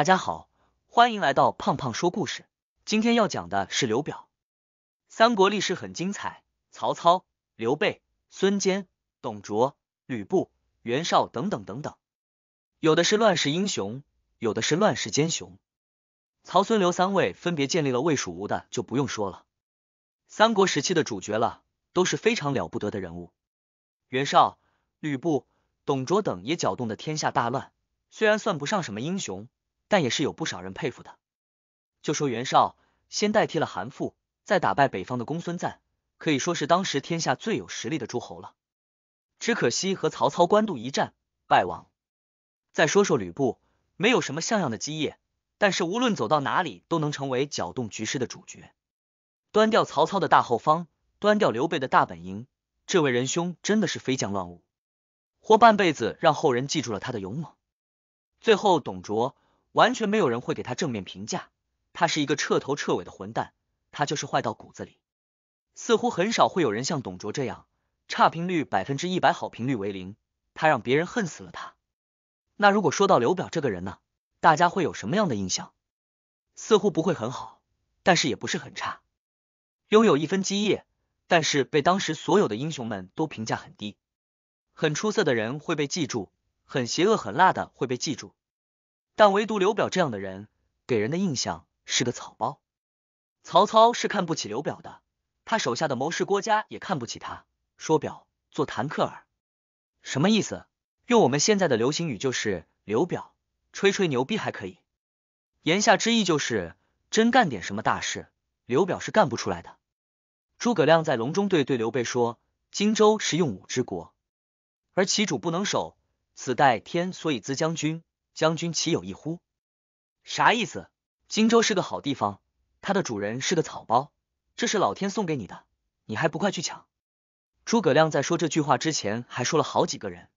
大家好，欢迎来到胖胖说故事。今天要讲的是刘表。三国历史很精彩，曹操、刘备、孙坚、董卓、吕布、袁绍等等等等，有的是乱世英雄，有的是乱世奸雄。曹、孙、刘三位分别建立了魏、蜀、吴的，就不用说了。三国时期的主角了，都是非常了不得的人物。袁绍、吕布、董卓等也搅动的天下大乱，虽然算不上什么英雄。但也是有不少人佩服的。就说袁绍，先代替了韩馥，再打败北方的公孙瓒，可以说是当时天下最有实力的诸侯了。只可惜和曹操官渡一战败亡。再说说吕布，没有什么像样的基业，但是无论走到哪里都能成为搅动局势的主角，端掉曹操的大后方，端掉刘备的大本营，这位仁兄真的是飞将乱舞，活半辈子让后人记住了他的勇猛。最后，董卓。完全没有人会给他正面评价，他是一个彻头彻尾的混蛋，他就是坏到骨子里。似乎很少会有人像董卓这样，差评率百分之一百，好评率为零，他让别人恨死了他。那如果说到刘表这个人呢，大家会有什么样的印象？似乎不会很好，但是也不是很差。拥有一分基业，但是被当时所有的英雄们都评价很低。很出色的人会被记住，很邪恶很辣的会被记住。但唯独刘表这样的人，给人的印象是个草包。曹操是看不起刘表的，他手下的谋士郭嘉也看不起他，说表做谭克尔，什么意思？用我们现在的流行语就是刘表吹吹牛逼还可以，言下之意就是真干点什么大事，刘表是干不出来的。诸葛亮在隆中对对刘备说，荆州是用武之国，而其主不能守，此待天所以资将军。将军岂有一乎？啥意思？荆州是个好地方，它的主人是个草包，这是老天送给你的，你还不快去抢？诸葛亮在说这句话之前，还说了好几个人，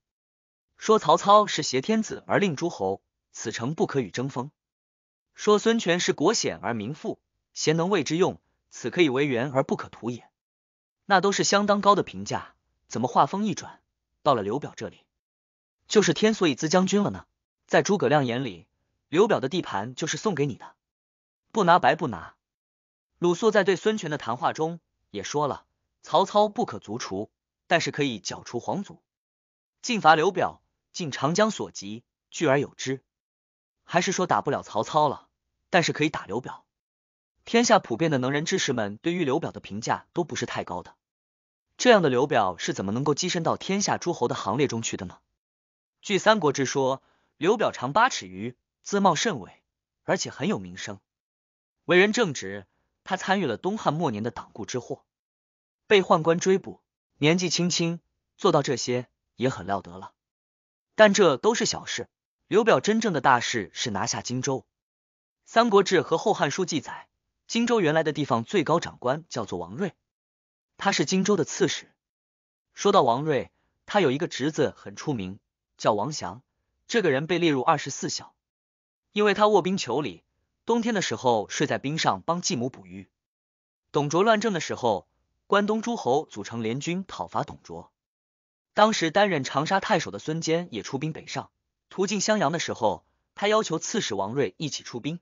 说曹操是挟天子而令诸侯，此城不可与争锋；说孙权是国险而民富，贤能为之用，此可以为援而不可图也。那都是相当高的评价，怎么话锋一转到了刘表这里，就是天所以自将军了呢？在诸葛亮眼里，刘表的地盘就是送给你的，不拿白不拿。鲁肃在对孙权的谈话中也说了，曹操不可足除，但是可以剿除皇祖，进伐刘表，尽长江所及，据而有之。还是说打不了曹操了，但是可以打刘表？天下普遍的能人志士们对于刘表的评价都不是太高的，这样的刘表是怎么能够跻身到天下诸侯的行列中去的呢？据《三国志》说。刘表长八尺余，姿貌甚伟，而且很有名声，为人正直。他参与了东汉末年的党锢之祸，被宦官追捕，年纪轻轻做到这些也很了得了。但这都是小事，刘表真正的大事是拿下荆州。《三国志》和《后汉书》记载，荆州原来的地方最高长官叫做王睿，他是荆州的刺史。说到王睿，他有一个侄子很出名，叫王祥。这个人被列入二十四孝，因为他卧冰求鲤，冬天的时候睡在冰上帮继母捕鱼。董卓乱政的时候，关东诸侯组成联军讨伐董卓。当时担任长沙太守的孙坚也出兵北上，途经襄阳的时候，他要求刺史王睿一起出兵。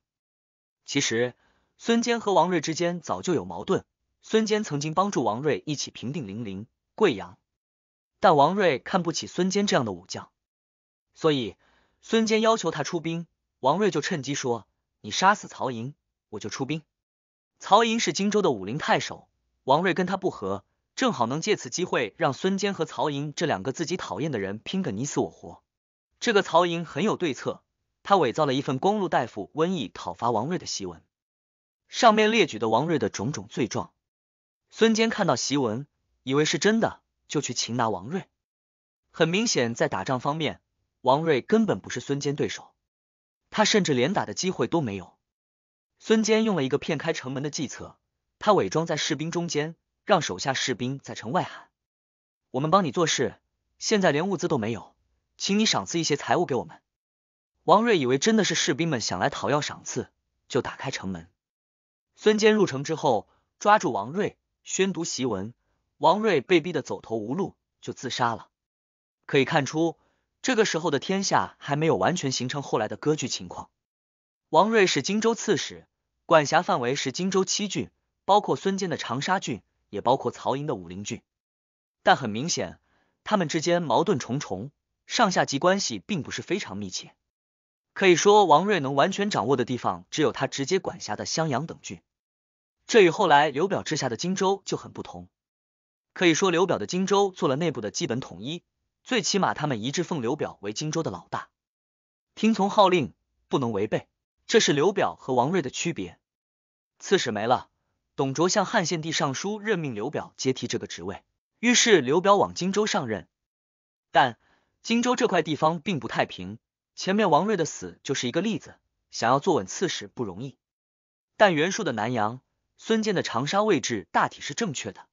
其实孙坚和王睿之间早就有矛盾，孙坚曾经帮助王睿一起平定零陵、贵阳，但王睿看不起孙坚这样的武将。所以，孙坚要求他出兵，王睿就趁机说：“你杀死曹营，我就出兵。”曹营是荆州的武陵太守，王睿跟他不和，正好能借此机会让孙坚和曹营这两个自己讨厌的人拼个你死我活。这个曹营很有对策，他伪造了一份光禄大夫瘟疫讨伐王睿的檄文，上面列举的王睿的种种罪状。孙坚看到檄文，以为是真的，就去擒拿王睿。很明显，在打仗方面。王瑞根本不是孙坚对手，他甚至连打的机会都没有。孙坚用了一个骗开城门的计策，他伪装在士兵中间，让手下士兵在城外喊：“我们帮你做事，现在连物资都没有，请你赏赐一些财物给我们。”王瑞以为真的是士兵们想来讨要赏赐，就打开城门。孙坚入城之后，抓住王瑞，宣读檄文，王瑞被逼得走投无路，就自杀了。可以看出。这个时候的天下还没有完全形成后来的割据情况。王睿是荆州刺史，管辖范围是荆州七郡，包括孙坚的长沙郡，也包括曹营的武陵郡。但很明显，他们之间矛盾重重，上下级关系并不是非常密切。可以说，王睿能完全掌握的地方只有他直接管辖的襄阳等郡，这与后来刘表治下的荆州就很不同。可以说，刘表的荆州做了内部的基本统一。最起码他们一致奉刘表为荆州的老大，听从号令，不能违背。这是刘表和王睿的区别。刺史没了，董卓向汉献帝上书任命刘表接替这个职位，于是刘表往荆州上任。但荆州这块地方并不太平，前面王睿的死就是一个例子。想要坐稳刺史不容易。但袁术的南阳、孙坚的长沙位置大体是正确的，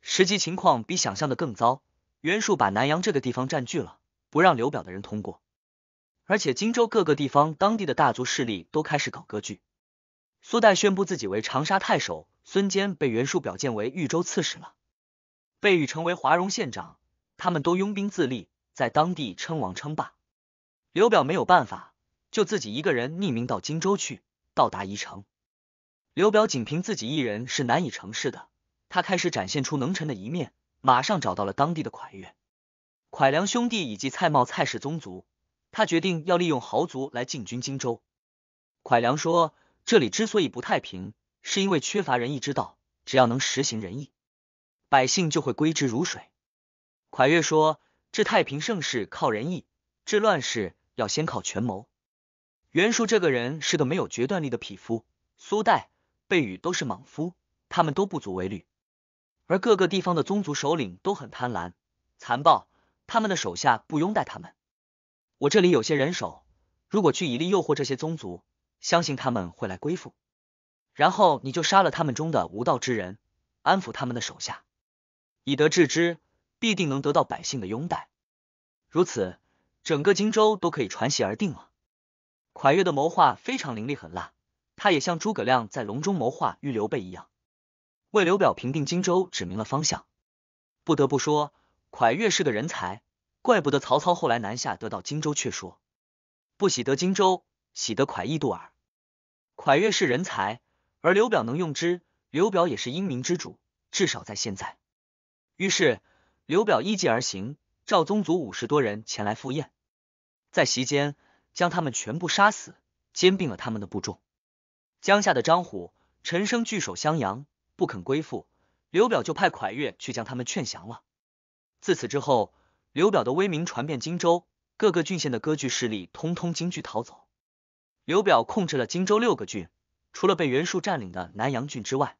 实际情况比想象的更糟。袁术把南阳这个地方占据了，不让刘表的人通过。而且荆州各个地方当地的大族势力都开始搞割据。苏代宣布自己为长沙太守，孙坚被袁术表荐为豫州刺史了，被誉成为华容县长。他们都拥兵自立，在当地称王称霸。刘表没有办法，就自己一个人匿名到荆州去，到达宜城。刘表仅凭自己一人是难以成事的，他开始展现出能臣的一面。马上找到了当地的蒯越、蒯良兄弟以及蔡瑁蔡氏宗族，他决定要利用豪族来进军荆州。蒯良说：“这里之所以不太平，是因为缺乏仁义之道，只要能实行仁义，百姓就会归之如水。”蒯越说：“治太平盛世靠仁义，治乱世要先靠权谋。”袁术这个人是个没有决断力的匹夫，苏代、备羽都是莽夫，他们都不足为虑。而各个地方的宗族首领都很贪婪、残暴，他们的手下不拥戴他们。我这里有些人手，如果去以力诱惑这些宗族，相信他们会来归附，然后你就杀了他们中的无道之人，安抚他们的手下，以德治之，必定能得到百姓的拥戴。如此，整个荆州都可以传习而定了。蒯越的谋划非常凌厉狠辣，他也像诸葛亮在隆中谋划与刘备一样。为刘表平定荆州指明了方向。不得不说，蒯越是个人才，怪不得曹操后来南下得到荆州，却说不喜得荆州，喜得蒯毅度耳。蒯越是人才，而刘表能用之，刘表也是英明之主，至少在现在。于是刘表依计而行，赵宗族五十多人前来赴宴，在席间将他们全部杀死，兼并了他们的部众。江夏的张虎、陈升据守襄阳。不肯归附，刘表就派蒯越去将他们劝降了。自此之后，刘表的威名传遍荆州，各个郡县的割据势力通通惊惧逃走。刘表控制了荆州六个郡，除了被袁术占领的南阳郡之外，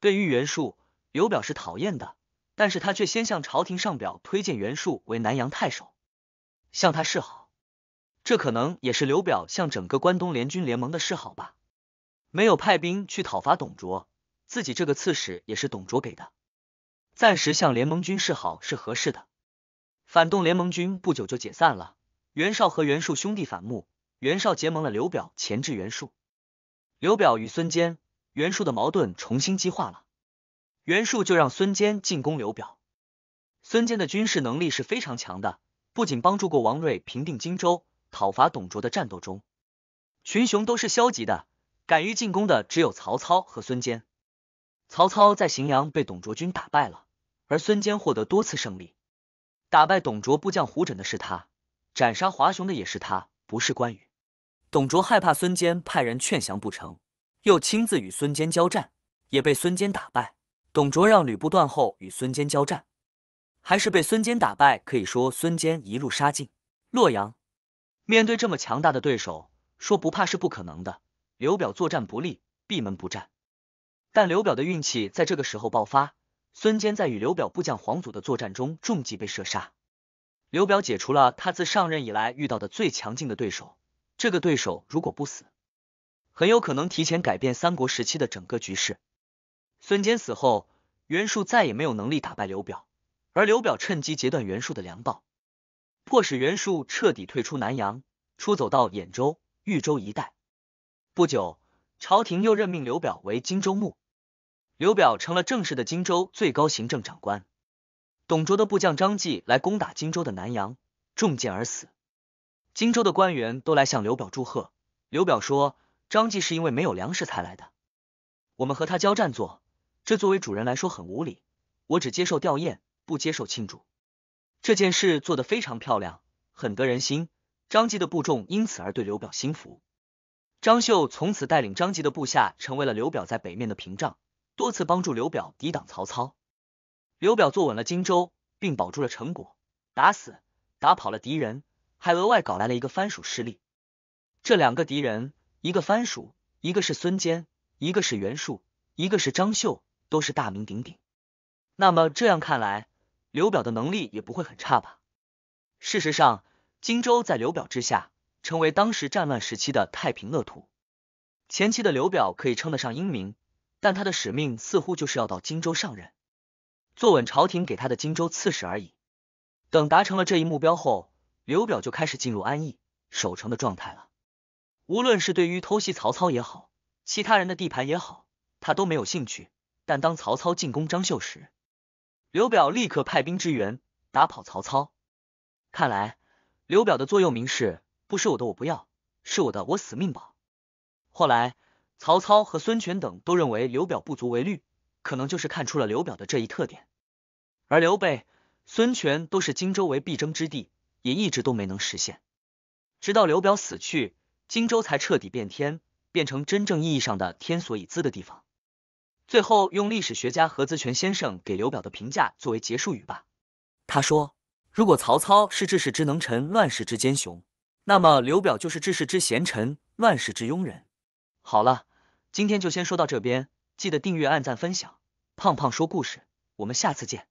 对于袁术，刘表是讨厌的，但是他却先向朝廷上表推荐袁术为南阳太守，向他示好。这可能也是刘表向整个关东联军联盟的示好吧。没有派兵去讨伐董卓。自己这个刺史也是董卓给的，暂时向联盟军示好是合适的。反动联盟军不久就解散了，袁绍和袁术兄弟反目，袁绍结盟了刘表，前制袁术。刘表与孙坚、袁术的矛盾重新激化了，袁术就让孙坚进攻刘表。孙坚的军事能力是非常强的，不仅帮助过王瑞平定荆州，讨伐董卓的战斗中，群雄都是消极的，敢于进攻的只有曹操和孙坚。曹操在荥阳被董卓军打败了，而孙坚获得多次胜利。打败董卓部将胡轸的是他，斩杀华雄的也是他，不是关羽。董卓害怕孙坚派人劝降不成，又亲自与孙坚交战，也被孙坚打败。董卓让吕布断后与孙坚交战，还是被孙坚打败。可以说，孙坚一路杀进洛阳。面对这么强大的对手，说不怕是不可能的。刘表作战不利，闭门不战。但刘表的运气在这个时候爆发。孙坚在与刘表部将黄祖的作战中中计被射杀，刘表解除了他自上任以来遇到的最强劲的对手。这个对手如果不死，很有可能提前改变三国时期的整个局势。孙坚死后，袁术再也没有能力打败刘表，而刘表趁机截断袁术的粮道，迫使袁术彻底退出南阳，出走到兖州、豫州一带。不久。朝廷又任命刘表为荆州牧，刘表成了正式的荆州最高行政长官。董卓的部将张继来攻打荆州的南阳，中箭而死。荆州的官员都来向刘表祝贺。刘表说：“张继是因为没有粮食才来的，我们和他交战，做这作为主人来说很无礼。我只接受吊唁，不接受庆祝。这件事做得非常漂亮，很得人心。张继的部众因此而对刘表心服。”张绣从此带领张吉的部下，成为了刘表在北面的屏障，多次帮助刘表抵挡曹操。刘表坐稳了荆州，并保住了成果，打死打跑了敌人，还额外搞来了一个藩属势力。这两个敌人，一个藩属，一个是孙坚，一个是袁术，一个是张绣，都是大名鼎鼎。那么这样看来，刘表的能力也不会很差吧？事实上，荆州在刘表之下。成为当时战乱时期的太平乐土。前期的刘表可以称得上英明，但他的使命似乎就是要到荆州上任，坐稳朝廷给他的荆州刺史而已。等达成了这一目标后，刘表就开始进入安逸守城的状态了。无论是对于偷袭曹操也好，其他人的地盘也好，他都没有兴趣。但当曹操进攻张绣时，刘表立刻派兵支援，打跑曹操。看来刘表的座右铭是。不是我的我不要，是我的我死命保。后来曹操和孙权等都认为刘表不足为虑，可能就是看出了刘表的这一特点。而刘备、孙权都是荆州为必争之地，也一直都没能实现。直到刘表死去，荆州才彻底变天，变成真正意义上的天所以资的地方。最后用历史学家何子权先生给刘表的评价作为结束语吧。他说：“如果曹操是治世之能臣，乱世之奸雄。”那么刘表就是治世之贤臣，乱世之庸人。好了，今天就先说到这边，记得订阅、按赞、分享。胖胖说故事，我们下次见。